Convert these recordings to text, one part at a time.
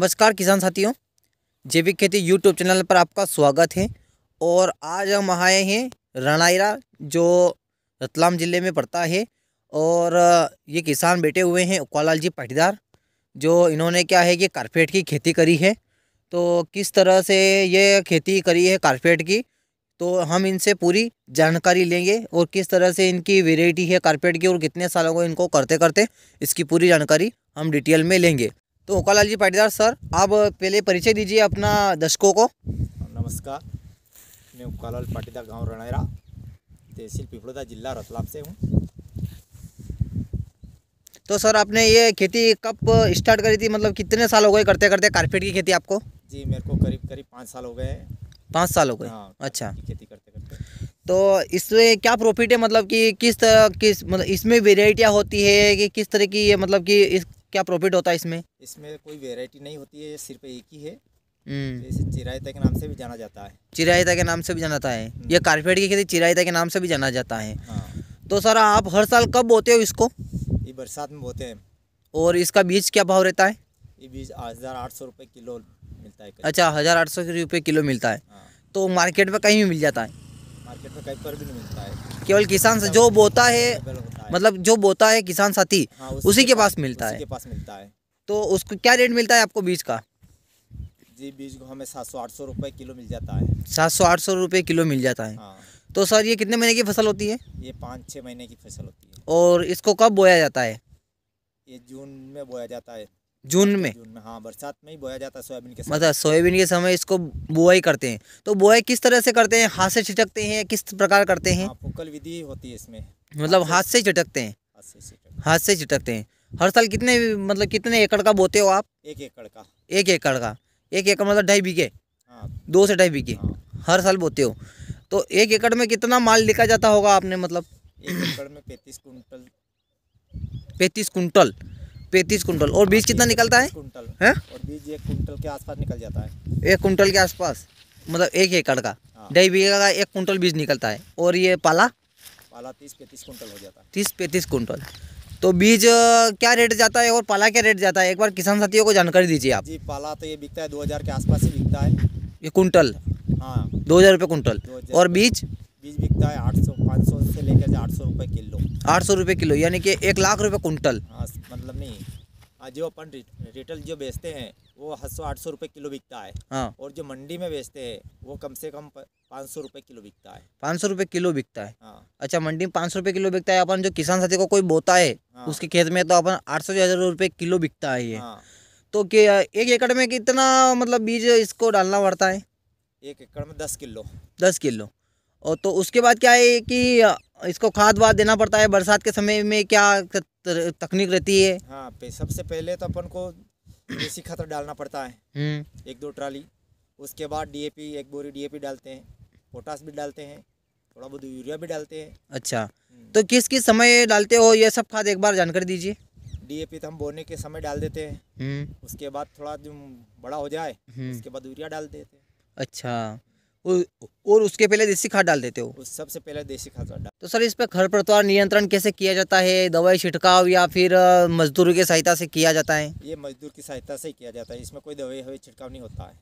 नमस्कार किसान साथियों जैविक खेती यूट्यूब चैनल पर आपका स्वागत है और आज हम आए हैं रणायरा जो रतलाम ज़िले में पड़ता है और ये किसान बैठे हुए हैं उकवालाल जी पाटीदार जो इन्होंने क्या है कि कारपेट की खेती करी है तो किस तरह से ये खेती करी है कारपेट की तो हम इनसे पूरी जानकारी लेंगे और किस तरह से इनकी वेराइटी है कारपेट की और कितने सालों को इनको करते करते इसकी पूरी जानकारी हम डिटेल में लेंगे तो ओकालाल जी पाटीदार सर आप पहले परिचय दीजिए अपना दर्शकों को नमस्कार मैं ओकालाल पाटीदार गांव रणेरा तहसील पिपड़ोदा जिला रतलाब से हूँ तो सर आपने ये खेती कब स्टार्ट करी थी मतलब कितने साल हो गए करते करते कारपेट की खेती आपको जी मेरे को करीब करीब पाँच साल हो गए पाँच साल हो गए हाँ, अच्छा खेती करते करते तो इसमें क्या प्रॉफिट है मतलब कि किस तरह किस मतलब इसमें वेराइटियाँ होती है कि किस तरह की ये मतलब कि इस क्या प्रॉफिट होता है इसमें इसमें कोई वेराइटी नहीं होती है सिर्फ एक ही है हम्म। तो चिरायता के नाम से भी जाना जाता है चिरायता के नाम से भी जाना जाता है हम्म। ये कारपेट की खेती चिरायता के नाम से भी जाना जाता है हाँ। तो सर आप हर साल कब बोते हो इसको ये बरसात में बोते हैं और इसका बीज क्या भाव रहता है ये बीज हज़ार आठ सौ रुपये किलो मिलता है अच्छा हज़ार आठ सौ रुपये किलो मिलता है हाँ। तो मार्केट में कहीं भी मिल जाता है मार्केट में कहीं पर भी नहीं मिलता है केवल किसान से जो बोता है मतलब जो बोता है किसान साथी हाँ, उसी, के, पास, मिलता है तो उसको क्या रेट मिलता है आपको बीज का जी बीज को हमें सात सौ आठ सौ रुपए किलो मिल जाता है सात सौ आठ सौ रुपए किलो मिल जाता है हाँ। तो सर ये कितने महीने की फसल होती है ये पाँच छः महीने की फसल होती है और इसको कब बोया जाता है ये जून में बोया जाता है जून में जून में हाँ बरसात में ही बोया जाता है सोयाबीन के मतलब सोयाबीन के समय इसको बुआई करते हैं तो बुआई किस तरह से करते हैं हाथ से छिटकते हैं किस प्रकार करते हैं हाँ, फुकल विधि होती है इसमें मतलब हाथ से छिटकते हैं हाथ से छिटकते हैं हर साल कितने मतलब कितने एकड़ का बोते हो आप एक एकड़ का एक एकड़ का एक एकड़ मतलब ढाई बीघे हाँ। दो से ढाई बीघे हाँ। हर साल बोते हो तो एक एकड़ में कितना माल लिखा जाता होगा आपने मतलब एकड़ में पैंतीस कुंटल पैंतीस कुंटल पैंतीस कुंटल और बीज कितना निकलता है कुंटल है और बीज एक कुंटल के आसपास निकल जाता है एक कुंटल के आसपास मतलब एक एकड़ का हाँ। ढाई बीघे का एक कुंटल बीज निकलता है और ये पाला पाला तीस पैंतीस कुंटल हो जाता है तीस पैंतीस कुंटल तो बीज क्या रेट जाता है और पाला क्या रेट जाता है एक बार किसान साथियों को जानकारी दीजिए आप जी पाला तो ये बिकता है दो हज़ार के आसपास ही बिकता है ये कुंटल हाँ दो हज़ार रुपये कुंटल और बीज बीज बिकता है आठ सौ पाँच सौ से लेकर आठ सौ रुपये किलो आठ सौ रुपये किलो यानी कि एक लाख रुपये कुंटल हाँ जो अपन रिटेल जो बेचते हैं वो सौ आठ सौ रुपये किलो बिकता है हाँ और जो मंडी में बेचते हैं वो कम से कम पाँच सौ रुपये किलो बिकता है पाँच सौ रुपये किलो बिकता है हाँ अच्छा मंडी में पाँच सौ रुपये किलो बिकता है अपन जो किसान साथी को कोई बोता है हाँ। उसके खेत में तो अपन आठ सौ हज़ार रुपये किलो बिकता है ये हाँ। तो क्या एक एकड़ में कितना मतलब बीज इसको डालना पड़ता है एक एकड़ में दस किलो दस किलो और तो उसके बाद क्या है कि इसको खाद वाद देना पड़ता है बरसात के समय में क्या तकनीक रहती है हाँ सबसे पहले तो अपन को देसी खाद डालना पड़ता है हम्म। एक दो ट्राली उसके बाद डीएपी एक बोरी डीएपी डालते हैं पोटास भी डालते हैं थोड़ा बहुत यूरिया भी डालते हैं अच्छा हम्म। तो किस किस समय डालते हो ये सब खाद एक बार जानकारी दीजिए डीएपी तो हम बोने के समय डाल देते हैं हम्म। उसके बाद थोड़ा जो बड़ा हो जाए उसके बाद यूरिया डाल देते हैं अच्छा और उसके पहले देसी खाद डाल देते हो सबसे पहले देसी खाद डाल तो सर इस पर खरपतवार नियंत्रण कैसे किया जाता है दवाई छिड़काव या फिर मजदूरों की सहायता से किया जाता है ये मजदूर की सहायता से किया जाता है इसमें कोई दवाई हवाई छिड़काव नहीं होता है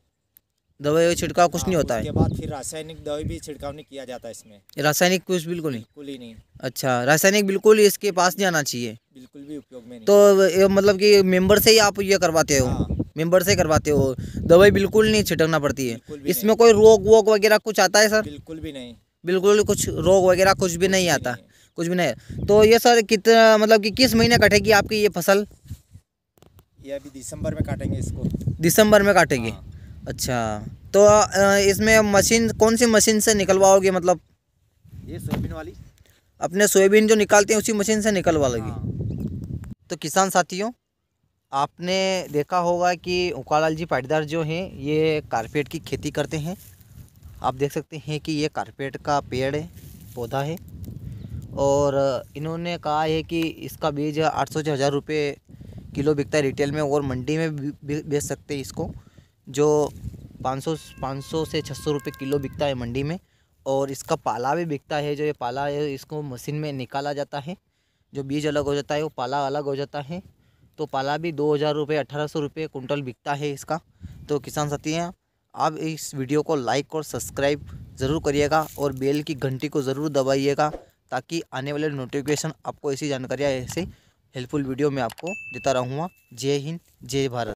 दवाई छिड़काव कुछ हाँ, नहीं होता है बाद फिर रासायनिक दवाई भी छिड़काव नहीं किया जाता है इसमें रासायनिक कुछ बिल्कुल नहीं बिल्कुल ही नहीं अच्छा रासायनिक बिल्कुल इसके पास नहीं आना चाहिए बिल्कुल भी उपयोग में नहीं। तो मतलब कि मेंबर से ही आप ये करवाते हो हाँ। मेंबर से करवाते हो दवाई बिल्कुल नहीं छिटकना पड़ती है इसमें कोई रोग वोग वगैरह कुछ आता है सर बिल्कुल भी नहीं बिल्कुल कुछ रोग वगैरह कुछ भी नहीं आता कुछ भी नहीं तो ये सर कितना मतलब कि किस महीने कटेगी आपकी ये फसल ये अभी दिसंबर में काटेंगे इसको दिसंबर में काटेंगे हाँ। अच्छा तो इसमें मशीन कौन सी मशीन से निकलवाओगे मतलब ये सोयाबीन वाली अपने सोयाबीन जो निकालते हैं उसी मशीन से निकलवा लगी हाँ। तो किसान साथियों आपने देखा होगा कि उकालाल जी पाटीदार जो हैं ये कारपेट की खेती करते हैं आप देख सकते हैं कि ये कारपेट का पेड़ है पौधा है और इन्होंने कहा है कि इसका बीज आठ सौ से हज़ार रुपये किलो बिकता है रिटेल में और मंडी में बेच सकते हैं इसको जो पाँच सौ पाँच सौ से छः सौ रुपये किलो बिकता है मंडी में और इसका पाला भी बिकता है जो ये पाला है इसको मशीन में निकाला जाता है जो बीज अलग हो जाता है वो पाला अलग हो जाता है तो पाला भी दो हज़ार रुपये अठारह सौ रुपये कुंटल बिकता है इसका तो किसान साथियाँ आप इस वीडियो को लाइक और सब्सक्राइब ज़रूर करिएगा और बेल की घंटी को ज़रूर दबाइएगा ताकि आने वाले नोटिफिकेशन आपको ऐसी जानकारियाँ ऐसे हेल्पफुल वीडियो में आपको देता रहूँगा जय हिंद जय भारत